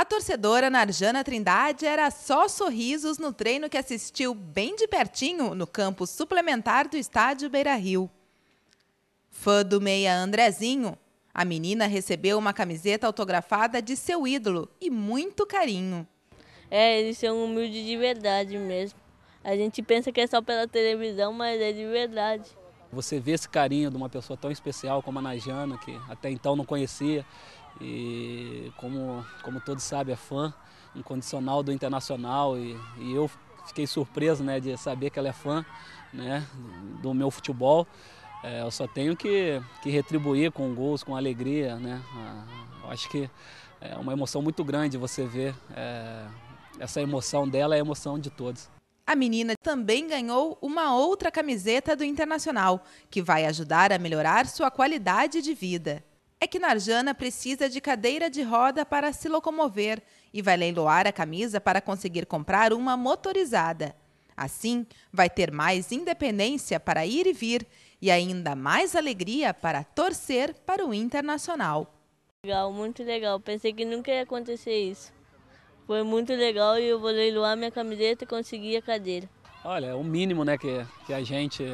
A torcedora Narjana Trindade era só sorrisos no treino que assistiu bem de pertinho no campo suplementar do estádio Beira Rio. Fã do meia Andrezinho, a menina recebeu uma camiseta autografada de seu ídolo e muito carinho. É, eles são humildes de verdade mesmo. A gente pensa que é só pela televisão, mas é de verdade. Você vê esse carinho de uma pessoa tão especial como a Najana, que até então não conhecia e, como, como todos sabem, é fã incondicional do Internacional e, e eu fiquei surpreso né, de saber que ela é fã né, do meu futebol. É, eu só tenho que, que retribuir com gols, com alegria. Né? Eu acho que é uma emoção muito grande você ver é, essa emoção dela, é a emoção de todos. A menina também ganhou uma outra camiseta do Internacional, que vai ajudar a melhorar sua qualidade de vida. É que Narjana precisa de cadeira de roda para se locomover e vai leiloar a camisa para conseguir comprar uma motorizada. Assim, vai ter mais independência para ir e vir e ainda mais alegria para torcer para o Internacional. Legal, muito legal. Pensei que nunca ia acontecer isso. Foi muito legal e eu vou leiloar minha camiseta e conseguir a cadeira. Olha, é o mínimo né, que, que a gente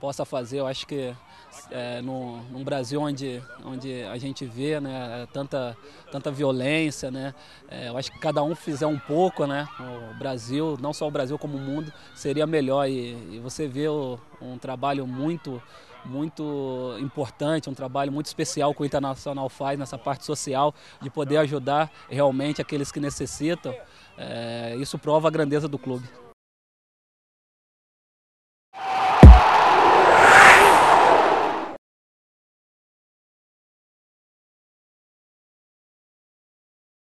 possa fazer. Eu acho que é, num, num, Brasil onde, onde a gente vê né, tanta, tanta violência, né, é, eu acho que cada um fizer um pouco, né, o Brasil, não só o Brasil como o mundo, seria melhor. E, e você vê o, um trabalho muito muito importante, um trabalho muito especial que o Internacional faz nessa parte social, de poder ajudar realmente aqueles que necessitam. É, isso prova a grandeza do clube.